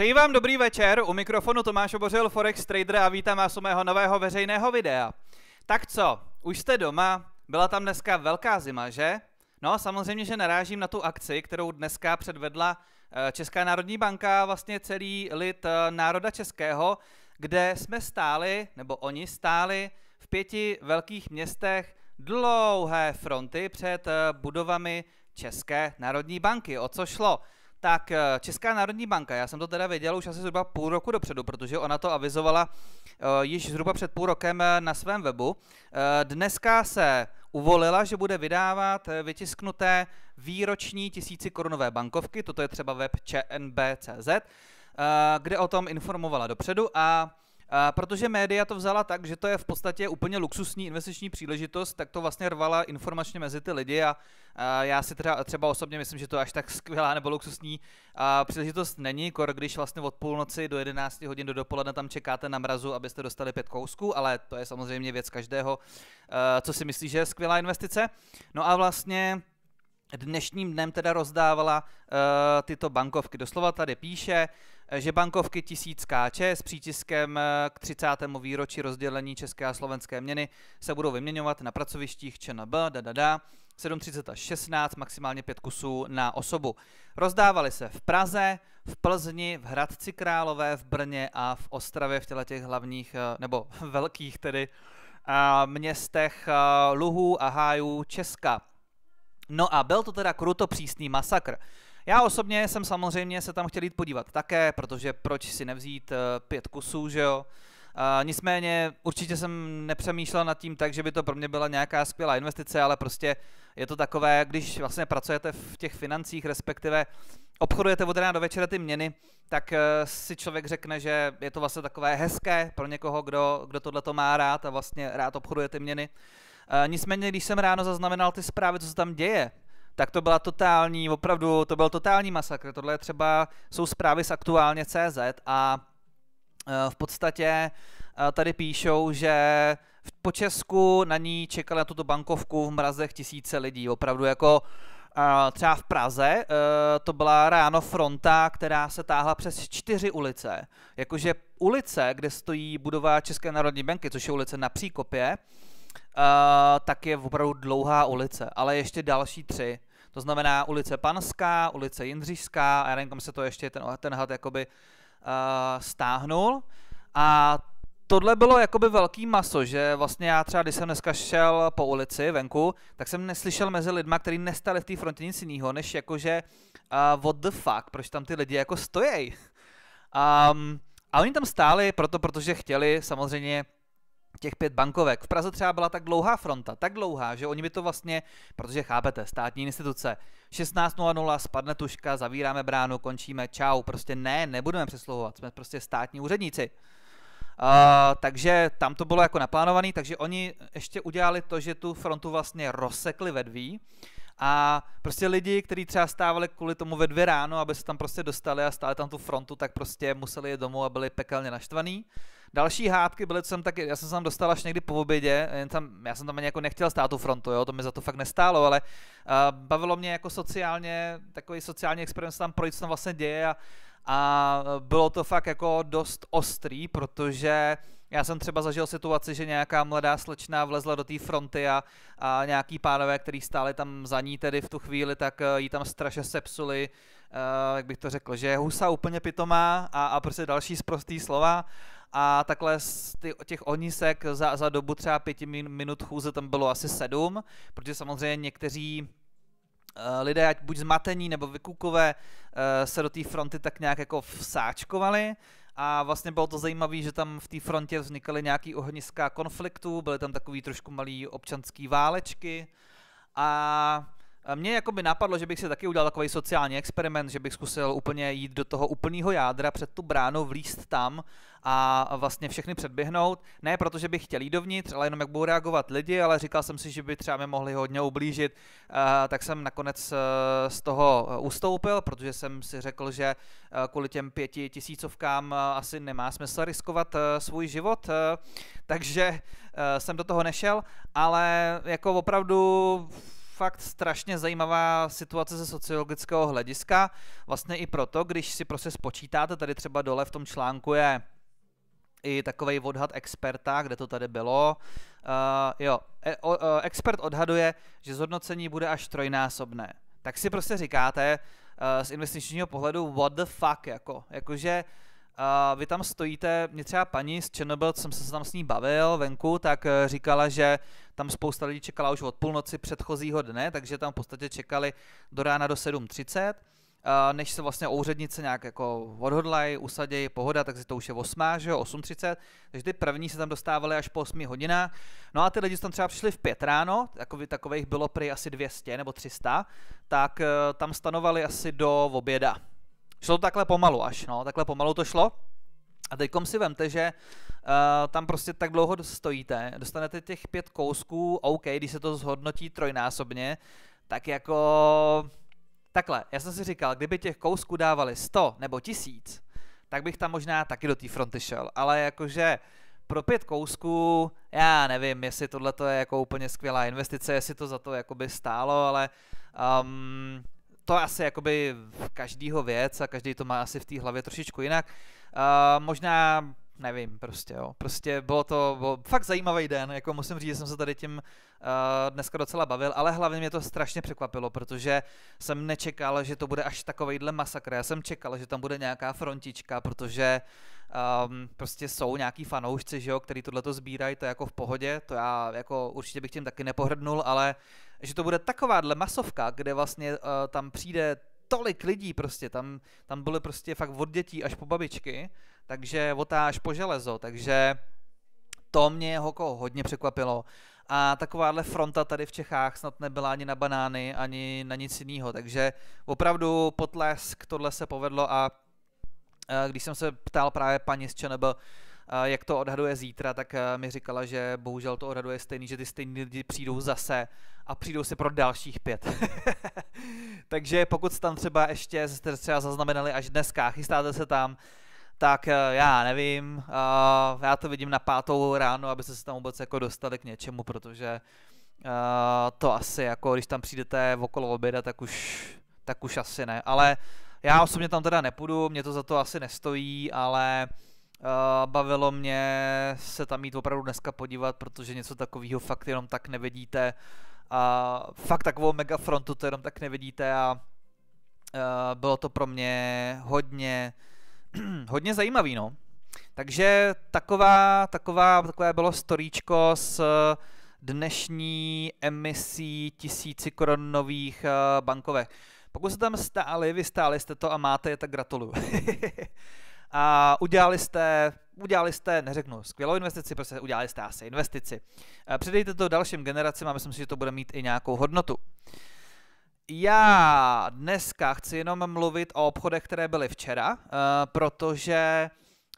Přeji vám dobrý večer, u mikrofonu Tomáš Obořil, Forex Trader a vítám vás u mého nového veřejného videa. Tak co, už jste doma, byla tam dneska velká zima, že? No samozřejmě, že narážím na tu akci, kterou dneska předvedla eh, Česká národní banka, vlastně celý lid eh, národa českého, kde jsme stáli, nebo oni stáli, v pěti velkých městech dlouhé fronty před eh, budovami České národní banky. O co šlo? tak eh, Česká národní banka, já jsem to teda věděl už asi zhruba půl roku dopředu, protože ona to avizovala eh, již zhruba před půl rokem eh, na svém webu. dneska se uvolila, že bude vydávat vytisknuté výroční korunové bankovky, toto je třeba web čnb.cz, kde o tom informovala dopředu a Eh, protože média to vzala tak, že to je v podstatě úplně luxusní investiční příležitost, tak to vlastně rvala informačně mezi ty lidi a, a eh, já si třeba, třeba osobně myslím, že to až tak skvělá nebo luxusní a eh, příležitost není, kor když vlastně od půlnoci do 11 hodin do dopoledne tam čekáte na mrazu, abyste dostali pět kousků, ale to je samozřejmě věc každého, co si myslí, že je skvělá investice. No a vlastně dnešním dnem teda rozdávala uh, tyto bankovky. Doslova tady píše, Eh, že bankovky 1000 KČ s přítiskem eh, k 30. výročí rozdělení české a slovenské měny se budou vyměňovat na pracovištích ČNB, da 7.30 až 16, maximálně 5 kusů na osobu. Rozdávali se v Praze, v Plzni, v Hradci Králové, v Brně a v Ostravě, v těle těch hlavních, eh, nebo velkých tedy, městech Luhů a Hájů Česka. No a byl to teda kruto přísný masakr. Já osobně jsem samozřejmě se tam chtěl jít podívat také, protože proč si nevzít eh, pět kusů, že jo? Uh, nicméně určitě jsem nepřemýšlel nad tím tak, že by to pro mě byla nějaká skvělá investice, ale prostě je to takové, když vlastně pracujete v těch financích, respektive obchodujete od rána do večera ty měny, tak uh, si člověk řekne, že je to vlastně takové hezké pro někoho, kdo, kdo tohle to má rád a vlastně rád obchoduje ty měny. Uh, nicméně, když jsem ráno zaznamenal ty zprávy, co se tam děje, tak to byla totální, opravdu, to byl totální masakr. Tohle třeba jsou zprávy z aktuálně CZ a eh, v podstatě eh, tady píšou, že po Česku na ní čekali na tuto bankovku v mrazech tisíce lidí. Opravdu jako eh, třeba v Praze to byla ráno fronta, která se táhla přes čtyři ulice. Jakože ulice, kde stojí budova České národní banky, což je ulice na Příkopě, Eh, tak je opravdu dlouhá ulice, ale ještě další tři. To znamená ulice Panská, ulice Jindřišská, a já nevím, kam se to ještě ten, ten had jakoby uh, stáhnul. A tohle bylo jakoby velký maso, že vlastně já třeba, když jsem dneska šel po ulici venku, tak jsem neslyšel mezi lidma, kteří nestali v té frontě nic jiného, než jakože uh, eh, what the fuck, proč tam ty lidi jako stojí. Um, a oni tam stáli proto, protože chtěli samozřejmě těch pět bankovek. V Praze třeba byla tak dlouhá fronta, tak dlouhá, že oni by to vlastně, protože chápete, státní instituce, 16.00, spadne tuška, zavíráme bránu, končíme, čau, prostě ne, nebudeme přesluhovat, jsme prostě státní úředníci. Uh, takže tam to bylo jako naplánovaný, takže oni ještě udělali to, že tu frontu vlastně rozsekli ve dví a prostě lidi, kteří třeba stávali kvůli tomu ve dvě ráno, aby se tam prostě dostali a stáli tam tu frontu, tak prostě museli je domů a byli pekelně naštvaný. Další hádky byly, co jsem taky, já jsem se tam dostal až někdy po obědě, jen tam, já jsem tam ani jako nechtěl stát tu frontu, jo, to mi za to fakt nestálo, ale uh, bavilo mě jako sociálně, takový sociální experiment tam projít, co tam vlastně děje a, a bylo to fakt jako dost ostrý, protože uh, já jsem třeba zažil situaci, že nějaká mladá slečna vlezla do té fronty a, a nějaký pánové, který stáli tam za ní tedy v tu chvíli, tak eh, jí tam strašně sepsuli, uh, jak bych to řekl, že husa úplně pitomá a, a prostě další sprostý slova a takhle z těch onisek za, za dobu třeba pěti minut chůze tam bylo asi sedm, protože samozřejmě někteří eh, lidé, ať buď zmatení nebo vykukové, se do té fronty tak nějak jako vsáčkovali a vlastně bylo to zajímavé, že tam v té frontě vznikaly nějaký ohniska konfliktů, byly tam takový trošku malý občanský válečky a mně jako by napadlo, že bych si taky udělal takový sociální experiment, že bych zkusil úplně jít do toho úplného jádra před tu bránu, vlíst tam a vlastně všechny předběhnout. Ne proto, že bych chtěl jít dovnitř, ale jenom jak budou reagovat lidi, ale říkal jsem si, že by třeba mi mohli hodně ublížit, eh, tak jsem nakonec eh, z toho eh, ustoupil, protože jsem si řekl, že kvůli těm pěti tisícovkám asi nemá smysl riskovat svůj život, takže jsem do toho nešel, ale jako opravdu fakt strašně zajímavá situace ze sociologického hlediska. Vlastně i proto, když si prostě spočítáte, tady třeba dole v tom článku je i takový odhad experta, kde to tady bylo. Uh, jo, e, o, o- eh, expert odhaduje, že zhodnocení bude až trojnásobné. Tak si prostě říkáte uh, z investičního pohledu, what the fuck, jako, jakože uh, a vy tam stojíte, mě třeba paní z ČNB, jsem se tam s ní bavil venku, tak eh, říkala, že tam spousta lidí čekala už od půlnoci předchozího dne, takže tam v podstatě čekali do rána do 7.30, než se vlastně úřednice nějak jako odhodlají, usadějí, pohoda, takže to už je 8, že jo, 8.30, takže ty první se tam dostávali až po 8 hodinách. No a ty lidi, tam třeba přišli v 5 ráno, takový, takových bylo prý asi 200 nebo 300, tak eh, tam stanovali asi do oběda, Šlo to takhle pomalu až, no, takhle pomalu to šlo. A teď si vemte, že uh, tam prostě tak dlouho stojíte, dostanete těch pět kousků, OK, když se to zhodnotí trojnásobně, tak jako... Takhle, já jsem si říkal, kdyby těch kousků dávali 100 nebo 1000, tak bych tam možná taky do té fronty šel, ale jakože pro pět kousků, já nevím, jestli tohle je jako úplně skvělá investice, jestli to za to jakoby stálo, ale um, to je asi jakoby každýho věc a každý to má asi v té hlavě trošičku jinak. Uh, možná nevím, prostě jo. Prostě bylo to bylo fakt zajímavý den, jako musím říct, že jsem se tady tím uh, dneska docela bavil, ale hlavně mě to strašně překvapilo, protože jsem nečekal, že to bude až takovejhle masakr. Já jsem čekal, že tam bude nějaká frontička, protože um, prostě jsou nějaký fanoušci, že jo, který tohleto to sbírají, to je jako v pohodě, to já jako určitě bych tím taky nepohrdnul, ale uh, že to bude takováhle masovka, kde vlastně uh, tam přijde tolik lidí prostě, tam, tam byly prostě fakt od dětí až po babičky, takže až po železo, takže to mě jako hodně překvapilo. A takováhle fronta tady v Čechách snad nebyla ani na banány, ani na nic jiného, takže opravdu potlesk, tohle se povedlo a eh, když jsem se ptal právě paní z ČNB, Eh, jak to odhaduje zítra, tak eh, mi říkala, že bohužel to odhaduje stejný, že ty stejní lidi přijdou zase a přijdou si pro dalších pět. Takže pokud tam třeba ještě jste třeba zaznamenali až dneska, chystáte se tam, tak eh, já nevím, já to vidím na pátou ráno, abyste se tam vůbec jako dostali k něčemu, protože to asi jako, když tam přijdete v okolo oběda, tak už, tak už asi ne, ale já osobně tam teda nepůjdu, mě to za to asi nestojí, ale uh, bavilo mě se tam jít opravdu dneska podívat, protože něco takového fakt jenom tak nevidíte a fakt takovou mega frontu to jenom tak nevidíte a bylo to pro mě hodně, hodně zajímavý, no. Takže taková, taková, takové bylo storíčko s e, dnešní emisí tisíci korun nových e, bankovek. Pokud jste tam stáli, vy stáli jste to a máte je, tak gratuluju. a udělali jste udělali jste, neřeknu, skvělou investici, prostě udělali jste asi investici. Eh, předejte to dalším generacím a myslím si, že to bude mít i nějakou hodnotu. Já dneska chci jenom mluvit o obchodech, které byly včera, eh, protože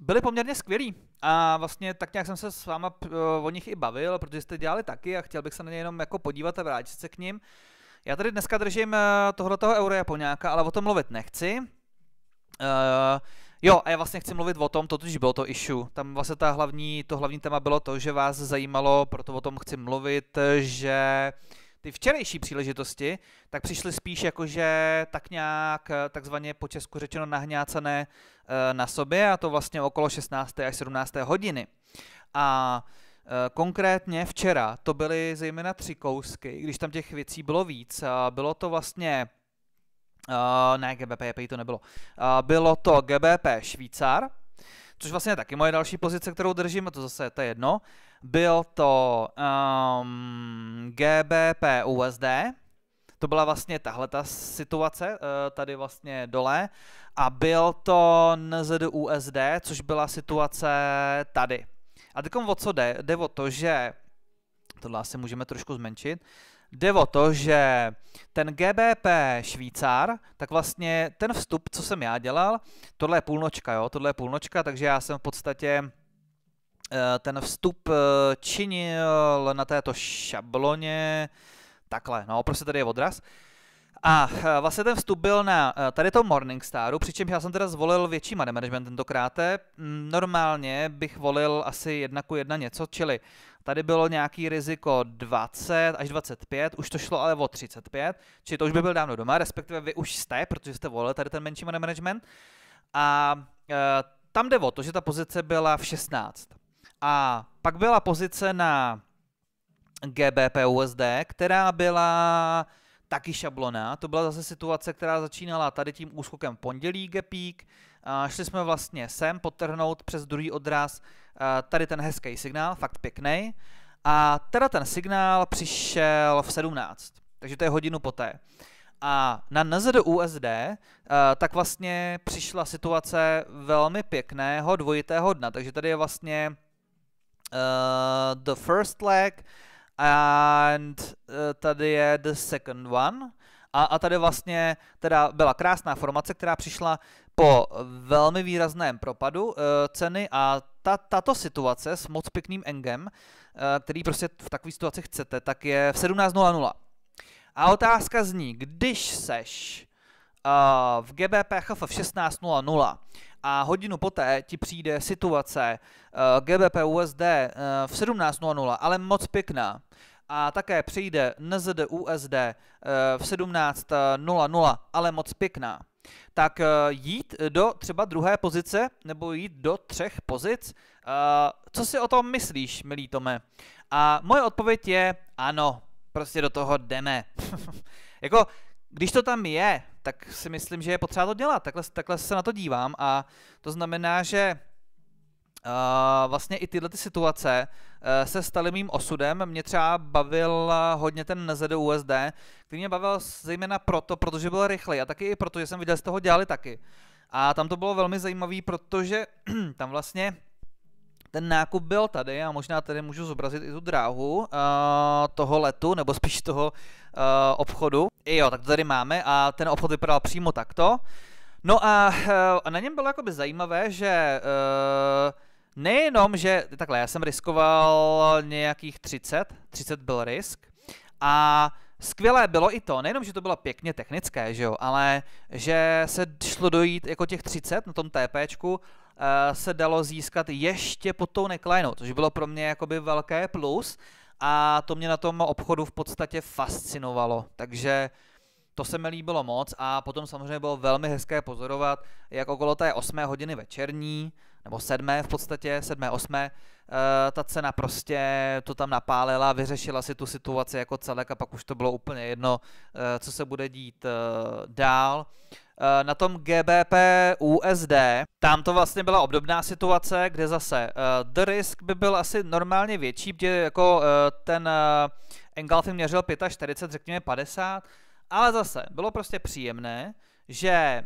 byly poměrně skvělí. A vlastně tak nějak jsem se s váma eh, o nich i bavil, protože jste dělali taky a chtěl bych se na ně jenom jako podívat a vrátit se k ním. Já tady dneska držím tohoto euro Japonáka, ale o tom mluvit nechci. Jo, a já vlastně chci mluvit o tom, to totiž bylo to issue. Tam vlastně ta hlavní, to hlavní téma bylo to, že vás zajímalo, proto o tom chci mluvit, že ty včerejší příležitosti, tak přišly spíš jakože tak nějak eh, takzvaně po česku řečeno nahňácené eh, na sobě a to vlastně okolo 16. až 17. hodiny. A eh, konkrétně včera to byly zejména tři kousky, když tam těch věcí bylo víc. Bylo to vlastně Uh, ne, GBP, JPI to nebylo. Uh, bylo to GBP Švýcar, což vlastně je taky moje další pozice, kterou držím, a to zase to je jedno. Byl to um, ehm, GBP USD, to byla vlastně tahle ta situace, eh, tady vlastně dole, a byl to NZD USD, což byla situace tady. A teď o co jde? Jde o to, že tohle asi můžeme trošku zmenšit jde o to, že ten GBP Švýcar, tak vlastně ten vstup, co jsem já dělal, tohle je půlnočka, jo, tohle je půlnočka, takže já jsem v podstatě eh, ten vstup eh, činil na této šabloně, takhle, no, prostě tady je odraz. A eh, vlastně ten vstup byl na eh, tady to Morningstaru, přičemž já jsem teda zvolil větší money management tentokrát. Eh, normálně bych volil asi jedna ku jedna něco, čili tady bylo nějaký riziko 20 až 25, už to šlo ale o 35, čili to už by byl dávno doma, respektive vy už jste, protože jste volil tady ten menší money management. A tam jde o to, že ta pozice byla v 16. A pak byla pozice na GBP USD, která byla taky šablona. To byla zase situace, která začínala tady tím úskokem pondělí Gepík. Šli jsme vlastně sem potrhnout přes druhý odraz eh, tady ten hezký signál, fakt pěkný. A teda ten signál přišel v 17, takže to je hodinu poté. A na NZD USD eh, tak vlastně přišla situace velmi pěkného dvojitého dna, takže tady je vlastně uh, the first leg, and uh, tady je the second one. A, a tady vlastně teda byla krásná formace, která přišla po velmi výrazném propadu uh, ceny a ta, tato situace s moc pěkným engem, uh, který prostě v takové situaci chcete, tak je v 17.00. A otázka zní, když seš uh, v GBPHF v 16.00 a hodinu poté ti přijde situace eh, GBP USD eh, v 17.00, ale moc pěkná. A také přijde NZD USD eh, v 17.00, ale moc pěkná. Tak jít do třeba druhé pozice nebo jít do třech pozic? Co si o tom myslíš, milý Tome? A moje odpověď je ano, prostě do toho jdeme. jako, když to tam je tak si myslím, že je potřeba to dělat. Takhle, takhle se na to dívám a to znamená, že uh, vlastně i tyhle ty situace uh, se staly mým osudem. Mě třeba bavil eh, hodně ten USD. který mě bavil zejména proto, protože byl rychlej a taky i proto, že jsem viděl, že z toho dělali taky. A tam to bylo velmi zajímavé, protože tam vlastně ten nákup byl tady a možná tady můžu zobrazit i tu dráhu uh, toho letu, nebo spíš toho uh, obchodu. I jo, tak to tady máme a ten obchod vypadal přímo takto. No a uh, na něm bylo jakoby zajímavé, že uh, nejenom, že takhle, já jsem riskoval nějakých 30, 30 byl risk a skvělé bylo i to, nejenom, že to bylo pěkně technické, že jo, ale že se šlo dojít jako těch 30 na tom TPčku Eh, se dalo získat ještě pod tou neklajnou, což bylo pro mě jakoby velké plus a to mě na tom obchodu v podstatě fascinovalo. Takže to se mi líbilo moc a potom samozřejmě bylo velmi hezké pozorovat, jak okolo té 8 hodiny večerní, nebo sedmé v podstatě, sedmé, 8, eh, ta cena prostě to tam napálila, vyřešila si tu situaci jako celek a pak už to bylo úplně jedno, eh, co se bude dít eh, dál. Na tom GBP USD, tam to vlastně byla obdobná situace, kde zase the risk by byl asi normálně větší, protože jako ten engulfing měřil 45, řekněme 50, ale zase, bylo prostě příjemné, že e,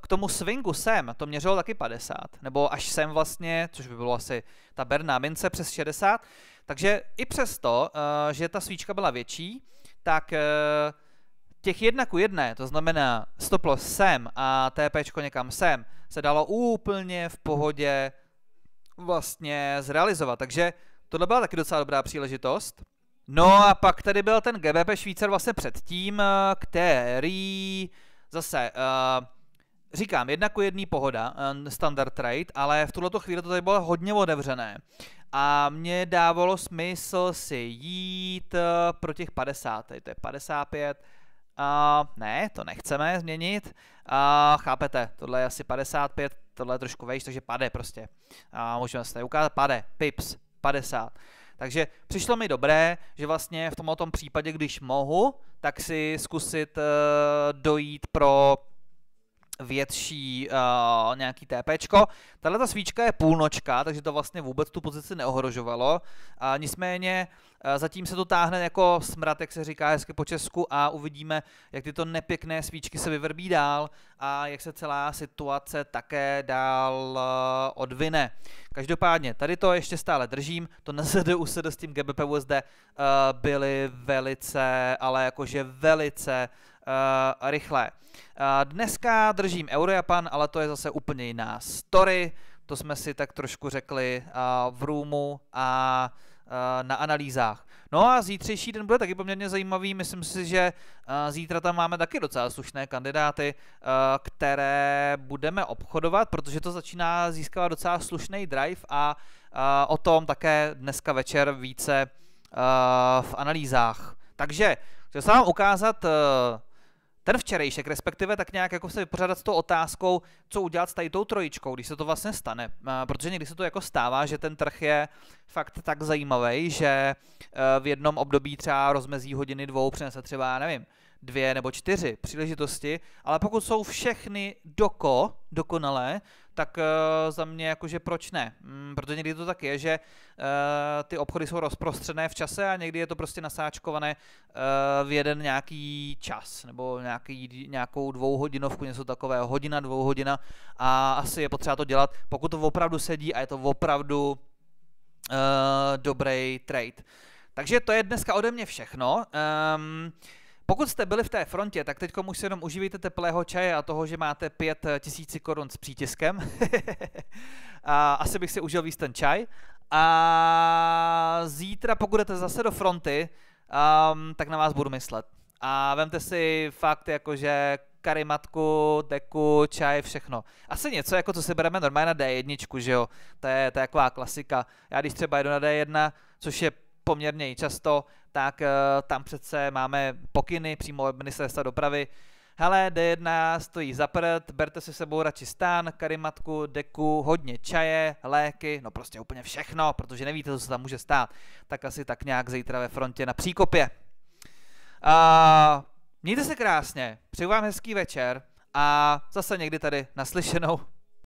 k tomu swingu sem to měřilo taky 50, nebo až sem vlastně, což by bylo asi ta berná mince přes 60, takže i přesto, e, že ta svíčka byla větší, tak e, těch jedna ku jedné, to znamená stoplo sem a TP někam sem, se dalo úplně v pohodě vlastně zrealizovat. Takže tohle byla taky docela dobrá příležitost. No a pak tady byl ten GBP Švýcar vlastně předtím, eh, který zase uh, říkám, jedna ku jedný pohoda, eh, standard trade, ale v tuto chvíli to tady bylo hodně otevřené. A mě dávalo smysl si jít pro těch 50, to je 55, Uh, ne, to nechceme změnit. Uh, chápete, tohle je asi 55, tohle je trošku vejš, takže pade prostě. Uh, můžeme se tady ukázat, pade, pips, 50. Takže přišlo mi dobré, že vlastně v tomto případě, když mohu, tak si zkusit eh, dojít pro větší uh, nějaký TPčko. Tahle ta svíčka je půlnočka, takže to vlastně vůbec tu pozici neohrožovalo. Uh, nicméně uh, zatím se to táhne jako smrad, jak se říká hezky po česku a uvidíme, jak tyto nepěkné svíčky se vyvrbí dál a jak se celá situace také dál uh, odvine. Každopádně, tady to ještě stále držím, to na ZDUSD s tím GBP USD uh, byly velice, ale jakože velice Eh, rychle. Eh, dneska držím Eurojapan, ale to je zase úplně jiná story. To jsme si tak trošku řekli eh, v růmu a na analýzách. No a zítřejší den bude taky poměrně zajímavý. Myslím si, že zítra tam máme taky docela slušné kandidáty, které budeme obchodovat, protože to začíná získávat docela slušný drive a o tom také dneska večer více v analýzách. Takže chtěl jsem vám ukázat ten včerejšek, respektive tak nějak jako se vypořádat s tou otázkou, co udělat s tady tou trojičkou, když se to vlastně stane. Eh, protože někdy se to jako stává, že ten trh je fakt tak zajímavý, že eh, v jednom období třeba rozmezí hodiny dvou přinese třeba, já nevím, dvě nebo čtyři příležitosti, ale pokud jsou všechny doko, dokonalé, tak eh, za mě jakože proč ne? Mm, protože někdy to tak je, že eh, ty obchody jsou rozprostřené v čase a někdy je to prostě nasáčkované eh, v jeden nějaký čas nebo nějaký, nějakou dvouhodinovku, něco takového, hodina, dvouhodina a asi je potřeba to dělat, pokud to opravdu sedí a je to opravdu dobrý trade. Takže to je dneska ode mě všechno. Um, pokud jste byli v té frontě, tak teď už se jenom uživejte teplého čaje a toho, že máte 5000 korun s přítiskem. a asi bych si užil víc ten čaj. A zítra, pokud jdete zase do fronty, um, tak na vás budu myslet. A vemte si fakt jakože karimatku, deku, čaj, všechno. Asi něco, jako co si bereme normálně na D1, že jo? To je, to je taková klasika. Já když třeba jdu na D1, což je poměrně i často, tak eh, tam přece máme pokyny přímo od ministerstva dopravy. Hele, D1 stojí za prd, berte si sebou radši stán, karimatku, deku, hodně čaje, léky, no prostě úplně všechno, protože nevíte, co se tam může stát. Tak asi tak nějak zítra ve frontě na příkopě. A mějte se krásně, přeju vám hezký večer a zase někdy tady naslyšenou.